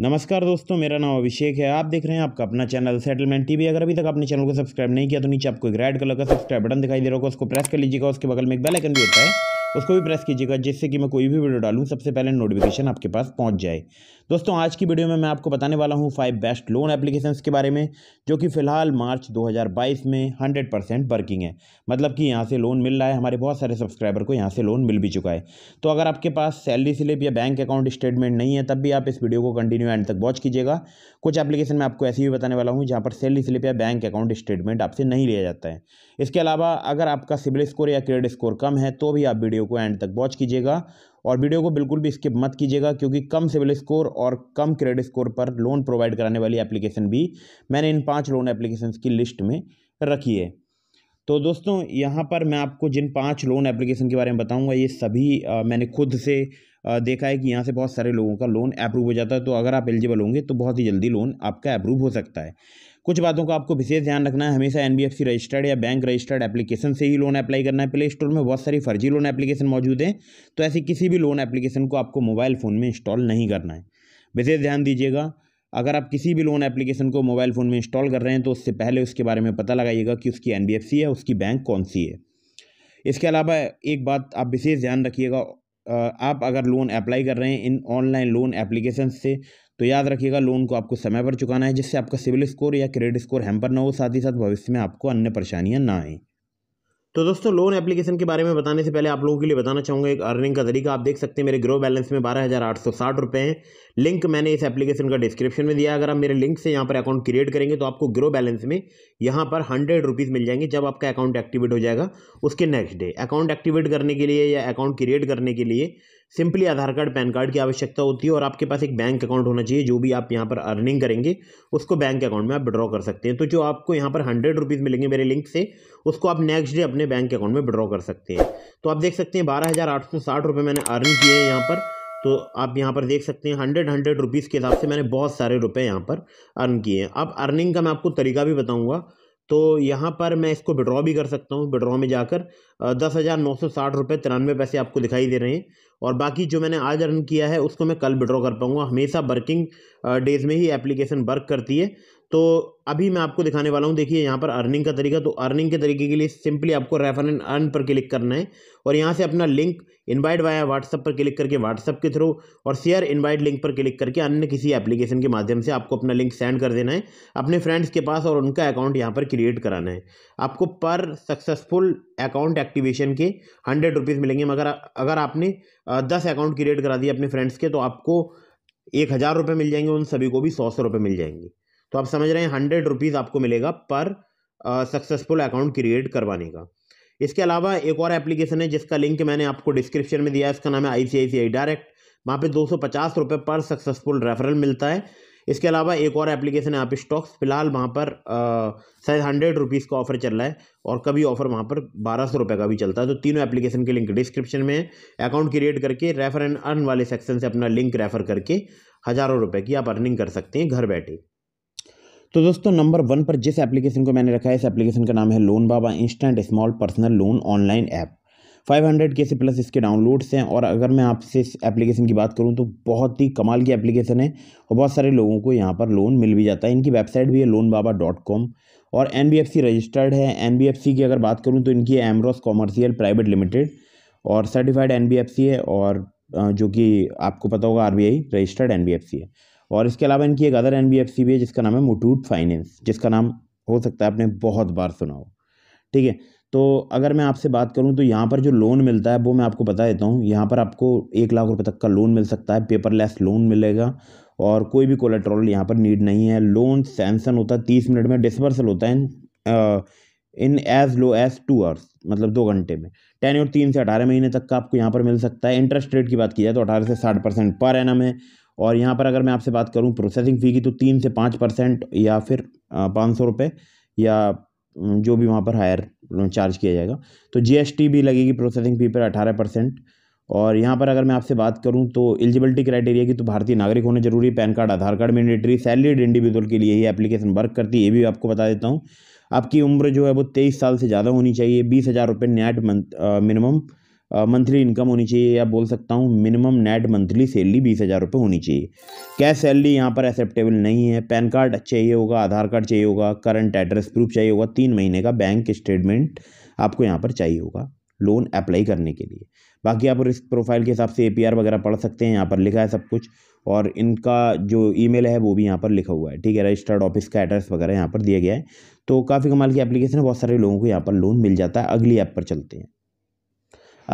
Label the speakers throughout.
Speaker 1: नमस्कार दोस्तों मेरा नाम अभिषेक है आप देख रहे हैं आपका अपना चैनल सेटलमेंट टीवी अगर अभी तक आपने चैनल को सब्सक्राइब नहीं किया तो नीचे आपको एक रेड कलर का सब्सक्राइब बटन दिखाई दे रहा होगा उसको प्रेस कर लीजिएगा उसके बगल में एक बेल आइकन भी होता है उसको भी प्रेस कीजिएगा जिससे कि मैं कोई भी वीडियो डालूँ सबसे पहले नोटिफिकेशन आपके पास पहुँच जाए दोस्तों आज की वीडियो में मैं आपको बताने वाला हूँ फाइव बेस्ट लोन एप्लीकेशन के बारे में जो कि फ़िलहाल मार्च दो में हंड्रेड परसेंट वर्किंग है मतलब कि यहाँ से लोन मिल रहा है हमारे बहुत सारे सब्सक्राइबर को यहाँ से लोन मिल भी चुका है तो अगर आपके पास सैलरी स्लिप या बैंक अकाउंट स्टेटमेंट नहीं है तब भी आप इस वीडियो को कंटिन्यू एंड तक वॉच कीजिएगा कुछ एप्लीकेशन मैं आपको ऐसी भी बताने वाला हूँ जहाँ पर सैलरी स्लिप या बैंक अकाउंट स्टेटमेंट आपसे नहीं लिया जाता है इसके अलावा अगर आपका सिविल स्कोर या क्रेडिट स्कोर कम है तो भी आप वीडियो वीडियो को एंड तक वॉच कीजिएगा और वीडियो को बिल्कुल भी स्किप मत कीजिएगा क्योंकि कम सिविल स्कोर और कम क्रेडिट स्कोर पर लोन प्रोवाइड कराने वाली एप्लीकेशन भी मैंने इन पाँच लोन एप्लीकेशन की लिस्ट में रखी है तो दोस्तों यहाँ पर मैं आपको जिन पाँच लोन एप्लीकेशन के बारे में बताऊँगा ये सभी आ, मैंने खुद से आ, देखा है कि यहाँ से बहुत सारे लोगों का लोन अप्रूव हो जाता है तो अगर आप एलिजिबल होंगे तो बहुत ही जल्दी लोन आपका अप्रूव हो सकता है कुछ बातों का आपको विशेष ध्यान रखना है हमेशा एन रजिस्टर्ड या बैंक रजिस्टर्ड एप्लीकेशन से ही लोन अप्लाई करना है प्ले स्टोर में बहुत सारी फर्जी लोन एप्लीकेशन मौजूद हैं तो ऐसी किसी भी लोन एप्लीकेशन को आपको मोबाइल फ़ोन में इंस्टॉल नहीं करना है विशेष ध्यान दीजिएगा अगर आप किसी भी लोन एप्लीकेशन को मोबाइल फ़ोन में इंस्टॉल कर रहे हैं तो उससे पहले उसके बारे में पता लगाइएगा कि उसकी एन है उसकी बैंक कौन सी है इसके अलावा एक बात आप विशेष ध्यान रखिएगा आप अगर लोन अप्लाई कर रहे हैं इन ऑनलाइन लोन एप्लीकेशन से तो याद रखिएगा लोन को आपको समय पर चुकाना है जिससे आपका सिविल स्कोर या क्रेडिट स्कोर हैम्पर ना हो साथ ही साथ भविष्य में आपको अन्य परेशानियाँ ना आएँ तो दोस्तों लोन एप्लीकेशन के बारे में बताने से पहले आप लोगों के लिए बताना चाहूँगा एक अर्निंग का तरीका आप देख सकते हैं मेरे ग्रो बैलेंस में बारह हज़ार आठ सौ साठ रुपये हैं लिंक मैंने इस एप्लीकेशन का डिस्क्रिप्शन में दिया अगर आप मेरे लिंक से यहाँ पर अकाउंट क्रिएट करेंगे तो आपको ग्रो बैलेंस में यहाँ पर हंड्रेड रुपीज़ मिल जाएंगे जब आपका अकाउंट एक्टिवेट हो जाएगा उसके नेक्स्ट डे अकाउंट एक्टिवेट करने के लिए या अकाउंट क्रिएट करने के लिए simply Aadhaar card PAN card की आवश्यकता होती है और आपके पास एक बैंक अकाउंट होना चाहिए जो भी आप यहाँ पर अर्निंग करेंगे उसको बैंक अकाउंट में आप विड्रॉ कर सकते हैं तो जो आपको यहाँ पर हंड्रेड रुपीज़ मिलेंगे मेरे लिंक से उसको आप नेक्स्ट डे अपने बैंक अकाउंट में विड्रॉ कर सकते हैं तो आप देख सकते हैं बारह हज़ार आठ सौ साठ रुपये मैंने अर्न किए हैं यहाँ पर तो आप यहाँ पर देख सकते हैं हंड्रेड हंड्रेड रुपीज़ के हिसाब से मैंने बहुत सारे रुपए यहाँ पर अर्न किए हैं अब अर्निंग का मैं आपको तरीका भी बताऊँगा तो यहाँ पर मैं इसको विड्रॉ भी कर सकता हूँ विड्रॉ में जाकर दस हज़ार नौ सौ साठ रुपये तिरानवे पैसे आपको दिखाई दे रहे हैं और बाकी जो मैंने आज अर्न किया है उसको मैं कल विड्रॉ कर पाऊँगा हमेशा वर्किंग डेज़ में ही एप्लीकेशन वर्क करती है तो अभी मैं आपको दिखाने वाला हूँ देखिए यहाँ पर अर्निंग का तरीका तो अर्निंग के तरीके के लिए सिंपली आपको रेफर एंड अर्न पर क्लिक करना है और यहाँ से अपना लिंक इनवाइट वाया व्हाट्सअप पर क्लिक करके व्हाट्सअप के थ्रू और शेयर इनवाइट लिंक पर क्लिक करके अन्य किसी एप्लीकेशन के माध्यम से आपको अपना लिंक सेंड कर देना है अपने फ्रेंड्स के पास और उनका अकाउंट यहाँ पर क्रिएट कराना है आपको पर सक्सेसफुल अकाउंट एक्टिवेशन के हंड्रेड रुपीज़ मिलेंगे मगर अगर आपने दस अकाउंट क्रिएट करा दिए अपने फ्रेंड्स के तो आपको एक हज़ार रुपये मिल जाएंगे उन सभी को भी सौ सौ रुपये मिल जाएंगे तो आप समझ रहे हैं हंड्रेड रुपीज़ आपको मिलेगा पर सक्सेसफुल अकाउंट क्रिएट करवाने का इसके अलावा एक और एप्लीकेशन है जिसका लिंक मैंने आपको डिस्क्रिप्शन में दिया है इसका नाम है आई डायरेक्ट वहाँ पे दो सौ पर सक्सेसफुल रेफरल मिलता है इसके अलावा एक और एप्लीकेशन है आप स्टॉक्स फिलहाल वहाँ पर शायद हंड्रेड रुपीज़ का ऑफर चल रहा है और कभी ऑफर वहाँ पर बारह सौ रुपये का भी चलता है तो तीनों एप्लीकेशन के लिंक डिस्क्रिप्शन में है अकाउंट क्रिएट करके रेफर एंड अर्न वाले सेक्शन से अपना लिंक रेफर करके हज़ारों रुपये की आप अर्निंग कर सकते हैं घर बैठे तो दोस्तों नंबर वन पर जिस एप्लीकेशन को मैंने रखा है इस एप्लीकेशन का नाम है Loan Baba instant small personal loan online app 500 के से प्लस इसके डाउनलोड्स हैं और अगर मैं आपसे इस एप्लीकेशन की बात करूं तो बहुत ही कमाल की एप्लीकेशन है और बहुत सारे लोगों को यहां पर लोन मिल भी जाता है इनकी वेबसाइट भी है लोन बाबा डॉट कॉम और N B F C registered है एन बी एफ सी की अगर बात करूँ तो इनकी एमरोस कॉमर्शियल प्राइवेट लिमिटेड और certified N B F C है और जो कि आपको पता होगा R B I registered N B F C है और इसके अलावा इनकी एक अदर एन भी है जिसका नाम है मुटूट फाइनेंस जिसका नाम हो सकता है आपने बहुत बार सुना हो ठीक है तो अगर मैं आपसे बात करूं तो यहाँ पर जो लोन मिलता है वो मैं आपको बता देता हूँ यहाँ पर आपको एक लाख रुपए तक का लोन मिल सकता है पेपरलेस लोन मिलेगा और कोई भी कोलेट्रोल यहाँ पर नीड नहीं है लोन सैंसन होता है तीस मिनट में डिसबर्सल होता है in in as low as two hours मतलब दो घंटे में टेन और तीन से अठारह महीने तक का आपको यहाँ पर मिल सकता है इंटरेस्ट रेट की बात की जाए तो अठारह से साठ परसेंट पर एम है और यहाँ पर अगर मैं आपसे बात करूँ प्रोसेसिंग फ़ी की तो तीन से पाँच परसेंट या फिर पाँच सौ रुपये या जो भी वहाँ पर हायर चार्ज किया जाएगा तो जीएसटी भी लगेगी प्रोसेसिंग फ़ी पर अठारह परसेंट और यहाँ पर अगर मैं आपसे बात करूँ तो एलिजिबिलिटी क्राइटेरिया की तो भारतीय नागरिक होने जरूरी PAN card Aadhaar card mandatory salaried individual के लिए ही एप्लीकेशन वर्क करती है ये भी आपको बता देता हूँ आपकी उम्र जो है वो तेईस साल से ज़्यादा होनी चाहिए बीस हज़ार रुपये net month minimum monthly income होनी चाहिए या बोल सकता हूँ मिनिमम नेट मंथली सैलरी बीस हज़ार रुपये होनी चाहिए कैश सैलरी यहाँ पर एक्सेप्टेबल नहीं है पैन कार्ड चाहिए होगा आधार कार्ड चाहिए होगा करंट एड्रेस प्रूफ चाहिए होगा तीन महीने का बैंक स्टेटमेंट आपको यहाँ पर चाहिए होगा लोन अप्लाई करने के लिए बाकी आप रिस्क प्रोफाइल के हिसाब से ए वगैरह पढ़ सकते हैं यहाँ पर लिखा है सब कुछ और इनका जो ईमेल है वो भी यहाँ पर लिखा हुआ है ठीक है रजिस्टर्ड ऑफिस का एड्रेस वगैरह यहाँ पर दिया गया है तो काफ़ी कमाल की एप्लीकेशन है बहुत सारे लोगों को यहाँ पर लोन मिल जाता है अगली ऐप पर चलते हैं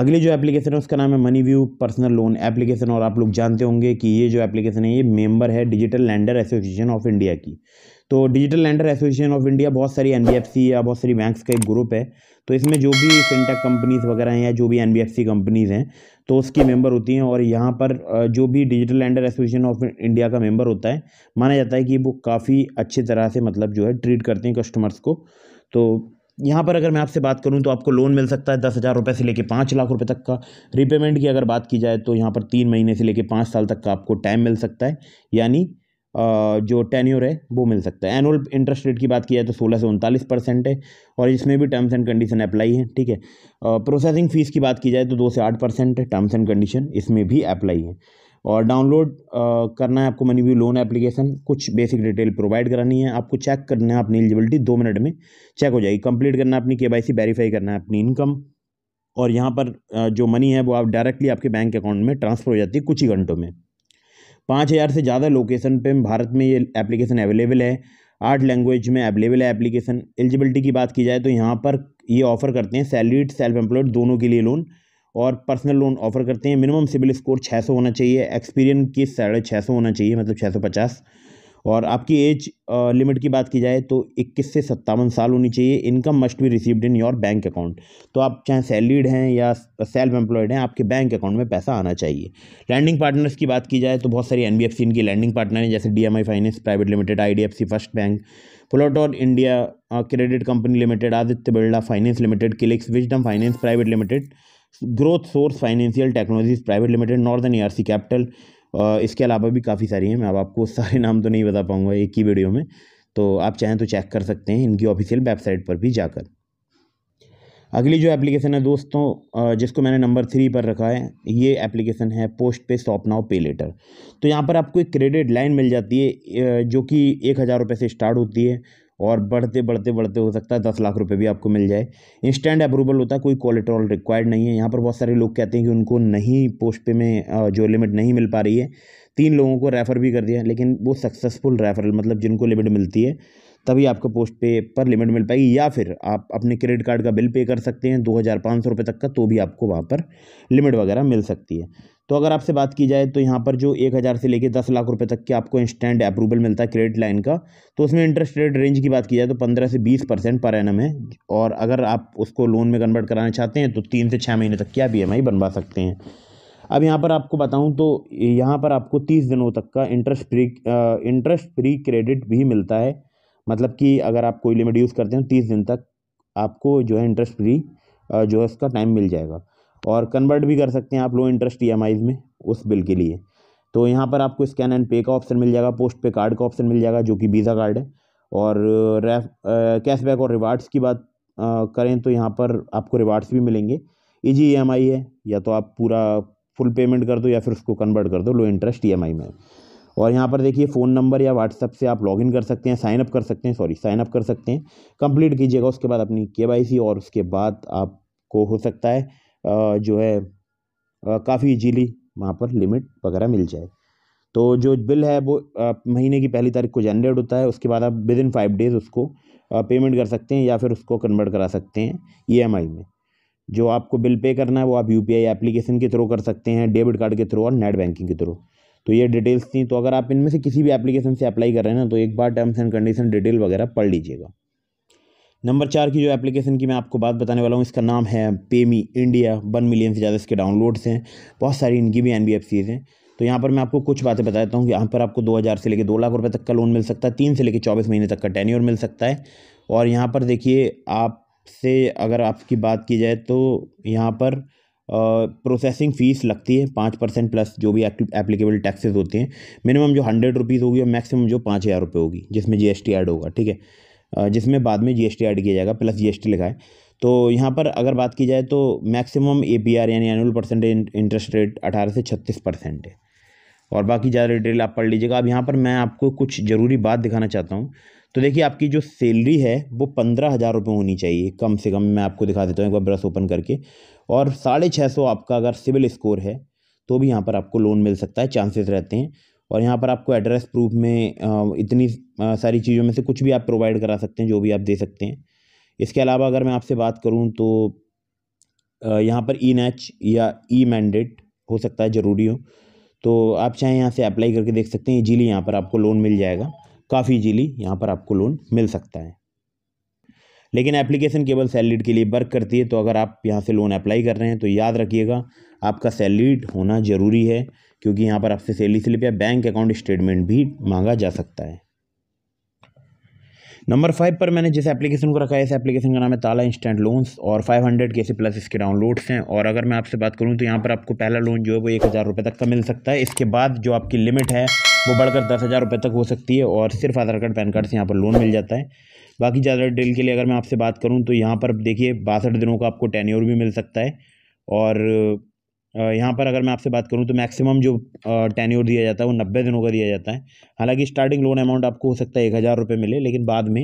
Speaker 1: अगली जो एप्लीकेशन है उसका नाम है Money View personal loan application और आप लोग जानते होंगे कि ये जो एप्लीकेशन है ये मेंबर है digital lender association of India की तो digital lender association of India बहुत सारी एन या बहुत सारी बैंक्स का एक ग्रुप है तो इसमें जो भी फिनटेक कंपनीज़ वगैरह हैं या जो भी एन कंपनीज़ हैं तो उसकी मेंबर होती हैं और यहाँ पर जो भी digital lender association of India का मेंबर होता है माना जाता है कि वो काफ़ी अच्छी तरह से मतलब जो है ट्रीट करते हैं कस्टमर्स को तो यहाँ पर अगर मैं आपसे बात करूँ तो आपको लोन मिल सकता है दस हज़ार रुपये से लेकर पाँच लाख रुपये तक का रीपेमेंट की अगर बात की जाए तो यहाँ पर तीन महीने से लेकर पाँच साल तक का आपको टाइम मिल सकता है यानी जो टेन्योर है वो मिल सकता है एनुअल इंटरेस्ट रेट की बात की जाए तो सोलह से उनतालीस परसेंट है और इसमें भी टर्म्स एंड कंडीशन अप्लाई है ठीक है प्रोसेसिंग फ़ीस की बात की जाए तो दो से आठ परसेंट है टर्म्स एंड कंडीशन इसमें भी अप्लाई है और डाउनलोड uh, करना है आपको मनी व्यू लोन एप्लीकेशन कुछ बेसिक डिटेल प्रोवाइड करानी है आपको चेक करना है अपनी एलिजिबिलिटी दो मिनट में चेक हो जाएगी कंप्लीट करना है अपनी के वाई वेरीफाई करना है अपनी इनकम और यहाँ पर uh, जो मनी है वो आप डायरेक्टली आपके बैंक अकाउंट में ट्रांसफ़र हो जाती है कुछ ही घंटों में पाँच हज़ार से ज़्यादा लोकेशन पे भारत में ये एप्लीकेशन अवेलेबल है आठ लैंग्वेज में अवेलेबल है एप्लीकेशन एलिजिबिलिटी की बात की जाए तो यहाँ पर ये ऑफ़र करते हैं सैलरीड सेल्फ एम्प्लॉयड दोनों के लिए लोन और पर्सनल लोन ऑफर करते हैं मिनिमम सिविल स्कोर 600 होना चाहिए एक्सपीरियंस की साढ़े छः होना चाहिए मतलब 650 और आपकी एज लिमिट की बात की जाए तो 21 से सत्तावन साल होनी चाहिए इनकम मस्ट भी received in your bank account तो आप चाहे सैलरीड हैं या सेल्फ एम्प्लॉयड हैं आपके बैंक अकाउंट में पैसा आना चाहिए लैंडिंग पार्टनर्स की बात की जाए तो बहुत सारी एन इनकी लैंडिंग पार्टनर हैं जैसे D finance private limited I first bank Ploton India credit company limited Aditya Birla finance limited Clix wisdom finance private limited growth source financial technologies private limited northern E capital इसके अलावा भी काफ़ी सारी हैं मैं अब आपको सारे नाम तो नहीं बता पाऊँगा एक ही वीडियो में तो आप चाहें तो चेक कर सकते हैं इनकी ऑफिशियल वेबसाइट पर भी जाकर अगली जो एप्लीकेशन है दोस्तों जिसको मैंने नंबर थ्री पर रखा है ये एप्लीकेशन है पोस्ट पे सॉप नाउ पे लेटर तो यहाँ पर आपको एक क्रेडिट लाइन मिल जाती है जो कि एक हज़ार रुपये से स्टार्ट होती है और बढ़ते बढ़ते बढ़ते हो सकता है दस लाख रुपए भी आपको मिल जाए इंस्टेंट अप्रूवल होता है कोई कोलेट्रॉल रिक्वायर्ड नहीं है यहाँ पर बहुत सारे लोग कहते हैं कि उनको नहीं पोस्ट पे में जो लिमिट नहीं मिल पा रही है तीन लोगों को रेफ़र भी कर दिया लेकिन वो सक्सेसफुल रेफरल मतलब जिनको लिमिट मिलती है तभी आपको पोस्ट पे पर लिमिट मिल पाएगी या फिर आप अपने क्रेडिट कार्ड का बिल पे कर सकते हैं दो हज़ार पाँच सौ रुपये तक का तो भी आपको वहाँ पर लिमिट वगैरह मिल सकती है तो अगर आपसे बात की जाए तो यहाँ पर जो एक हज़ार से लेकर दस लाख रुपये तक के आपको इंस्टेंट अप्रूवल मिलता है क्रेडिट लाइन का तो उसमें इंटरेस्ट रेट रेंज की बात की जाए तो पंद्रह से बीस परसेंट पर एन है और अगर आप उसको लोन में कन्वर्ट कराना चाहते हैं तो तीन से छः महीने तक की आप ई e बनवा सकते हैं अब यहाँ पर आपको बताऊँ तो यहाँ पर आपको तीस दिनों तक का interest free interest free credit भी मिलता है मतलब कि अगर आप कोई लिमिट यूज़ करते हैं तो तीस दिन तक आपको जो है इंटरेस्ट फ्री जो है उसका टाइम मिल जाएगा और कन्वर्ट भी कर सकते हैं आप लो इंटरेस्ट ई में उस बिल के लिए तो यहाँ पर आपको स्कैन एंड पे का ऑप्शन मिल जाएगा पोस्ट पे कार्ड का ऑप्शन मिल जाएगा जो कि वीज़ा कार्ड है और रेफ uh, कैशबैक uh, और रिवार्ड्स की बात आ, uh, करें तो यहाँ पर आपको रिवार्ड्स भी मिलेंगे ईजी ई e है या तो आप पूरा फुल पेमेंट कर दो या फिर उसको कन्वर्ट कर दो लो इंटरेस्ट ई में और यहाँ पर देखिए फ़ोन नंबर या व्हाट्सअप से आप लॉगिन कर सकते हैं साइनअप कर सकते हैं सॉरी साइनअप कर सकते हैं कंप्लीट कीजिएगा उसके बाद अपनी के और उसके बाद आपको हो सकता है जो है काफ़ी इजीली वहाँ पर लिमिट वगैरह मिल जाए तो जो बिल है वो महीने की पहली तारीख को जनरेट होता है उसके बाद आप विद इन फाइव डेज़ उसको पेमेंट कर सकते हैं या फिर उसको कन्वर्ट करा सकते हैं ई e में जो आपको बिल पे करना है वो आप यू पी एप्लीकेशन के थ्रू कर सकते हैं डेबिट कार्ड के थ्रू और नेट बैंकिंग के थ्रू तो ये डिटेल्स थी तो अगर आप इनमें से किसी भी एप्लीकेशन से अप्लाई कर रहे हैं ना तो एक बार टर्म्स एंड कंडीशन डिटेल वगैरह पढ़ लीजिएगा नंबर चार की जो एप्लीकेशन की मैं आपको बात बताने वाला हूँ इसका नाम है पेमी इंडिया वन मिलियन से ज़्यादा इसके डाउनलोड्स हैं बहुत सारी इनकी भी एन हैं तो यहाँ पर मैं आपको कुछ बातें बता देता हूँ यहाँ पर आपको हज़ार से लेकर दो लाख रुपये तक का लोन मिल सकता है तीन से लेकर चौबीस महीने तक का टेन्योर मिल सकता है और यहाँ पर देखिए आपसे अगर आपकी बात की जाए तो यहाँ पर प्रोसेसिंग फ़ीस लगती है पाँच परसेंट प्लस जो भी एप्लीकेबल टैक्सेस होते हैं मिनिमम जो हंड्रेड रुपीज़ होगी और मैक्सिमम जो पाँच हज़ार रुपये होगी जिसमें जी एस टी ऐड होगा ठीक है जिसमें बाद में जीएसटी ऐड किया जाएगा प्लस जीएसटी टी है तो यहाँ पर अगर बात की जाए तो मैक्सिमम एपीआर यानी एनुअल परसेंटेज इंटरेस्ट रेट अठारह से छत्तीस परसेंट है और बाकी ज़्यादा डिटेल आप पढ़ लीजिएगा अब यहाँ पर मैं आपको कुछ ज़रूरी बात दिखाना चाहता हूँ तो देखिए आपकी जो सैलरी है वो पंद्रह हज़ार रुपये होनी चाहिए कम से कम मैं आपको दिखा देता हूँ एक बार ब्रश ओपन करके और साढ़े छः सौ आपका अगर सिविल स्कोर है तो भी यहाँ पर आपको लोन मिल सकता है चांसेस रहते हैं और यहाँ पर आपको एड्रेस प्रूफ में इतनी सारी चीज़ों में से कुछ भी आप प्रोवाइड करा सकते हैं जो भी आप दे सकते हैं इसके अलावा अगर मैं आपसे बात करूँ तो यहाँ पर ई नैच या ई मैंडेट हो सकता है ज़रूरी हो तो आप चाहें यहाँ से अप्लाई करके देख सकते हैं इजीली यहाँ पर आपको लोन मिल जाएगा काफ़ी इजीली यहाँ पर आपको लोन मिल सकता है लेकिन एप्लीकेशन केवल सैलरीड के लिए वर्क करती है तो अगर आप यहाँ से लोन अप्लाई कर रहे हैं तो याद रखिएगा आपका सैलरीड होना ज़रूरी है क्योंकि यहाँ पर आपसे सैलरी स्लिप या बैंक अकाउंट स्टेटमेंट भी मांगा जा सकता है नंबर फाइव पर मैंने जिस एप्लीकेशन को रखा है इस एप्लीकेशन का नाम है ताला इंस्टेंट लोन्स और फाइव हंड्रेड के सी प्लस इसके डाउनलोड्स हैं और अगर मैं आपसे बात करूं तो यहाँ पर आपको पहला लोन जो है वो एक हज़ार रुपये तक का मिल सकता है इसके बाद जो आपकी लिमिट है वो बढ़कर दस हज़ार रुपये तक हो सकती है और सिर्फ आधार कार्ड पैन कार्ड से यहाँ पर लोन मिल जाता है बाकी ज़्यादा डिटेल के लिए अगर मैं आपसे बात करूँ तो यहाँ पर देखिए बासठ दिनों का आपको टेन्योर भी मिल सकता है और यहाँ पर अगर मैं आपसे बात करूँ तो मैक्सिमम जो टेन्योर दिया जाता है वो नब्बे दिनों का दिया जाता है हालांकि स्टार्टिंग लोन अमाउंट आपको हो सकता है एक हज़ार रुपये मिले लेकिन बाद में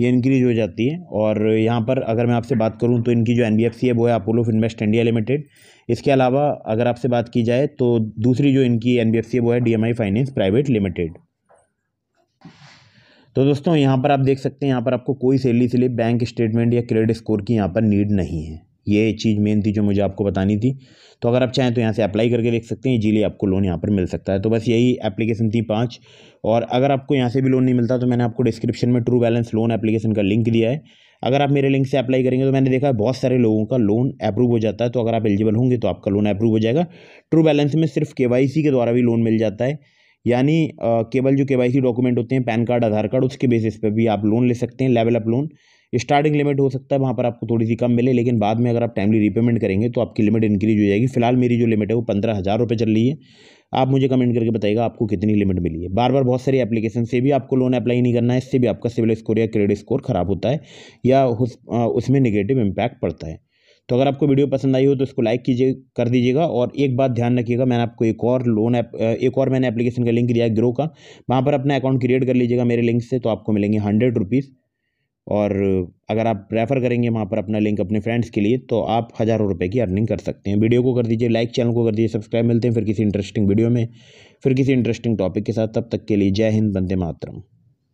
Speaker 1: ये इंक्रीज हो जाती है और यहाँ पर अगर मैं आपसे बात करूँ तो इनकी जो एन है वो है अपोलो इन्वेस्ट इंडिया लिमिटेड इसके अलावा अगर आपसे बात की जाए तो दूसरी जो इनकी एन है वो है डी फाइनेंस प्राइवेट लिमिटेड तो दोस्तों यहाँ पर आप देख सकते हैं यहाँ पर आपको कोई सेल इसलिए बैंक स्टेटमेंट या क्रेडिट स्कोर की यहाँ पर नीड नहीं है ये चीज़ मेन थी जो मुझे आपको बतानी थी तो अगर आप चाहें तो यहाँ से अप्लाई करके देख सकते हैं इजीली आपको लोन यहाँ पर मिल सकता है तो बस यही एप्लीकेशन थी पाँच और अगर आपको यहाँ से भी लोन नहीं मिलता तो मैंने आपको डिस्क्रिप्शन में ट्रू बैलेंस लोन एप्लीकेशन का लिंक दिया है अगर आप मेरे लिंक से अप्लाई करेंगे तो मैंने देखा है बहुत सारे लोगों का लोन अप्रूव हो जाता है तो अगर आप एलिजिबल होंगे तो आपका लोन अप्रूव हो जाएगा ट्रू बैलेंस में सिर्फ के के द्वारा भी लोन मिल जाता है यानी केवल जो के डॉक्यूमेंट होते हैं पैन कार्ड आधार कार्ड उसके बेसिस पर भी आप लोन ले सकते हैं level up loan starting limit हो सकता है वहाँ पर आपको थोड़ी सी कम मिले लेकिन बाद में अगर आप टाइमली रीपेमेंट करेंगे तो आपकी लिमिट इंक्रीज हो जाएगी फिलहाल मेरी जो लिमिट है वो पंद्रह हज़ार रुपये चल रही है आप मुझे कमेंट करके बताइएगा आपको कितनी लिमिट मिली है बार बार बहुत सारी एप्लीकेशन से भी आपको लोन अप्लाई नहीं करना है इससे भी आपका सिविल स्कोर या क्रेडिट स्कोर ख़राब होता है या उसमें निगेटिव इम्पैक्ट पड़ता है तो अगर आपको वीडियो पसंद आई हो तो इसको लाइक कीजिए कर दीजिएगा और एक बात ध्यान रखिएगा मैंने आपको एक और लोन ऐप एक और मैंने एप्लीकेशन का लिंक दिया है ग्रो का वहाँ पर अपना अकाउंट क्रिएट कर लीजिएगा मेरे लिंक से तो आपको मिलेंगे हंड्रेड रुपीज़ और अगर आप रेफ़र करेंगे वहाँ पर अपना लिंक अपने फ्रेंड्स के लिए तो आप हज़ारों रुपए की अर्निंग कर सकते हैं वीडियो को कर दीजिए लाइक चैनल को कर दीजिए सब्सक्राइब मिलते हैं फिर किसी इंटरेस्टिंग वीडियो में फिर किसी इंटरेस्टिंग टॉपिक के साथ तब तक के लिए जय हिंद बंदे मातरम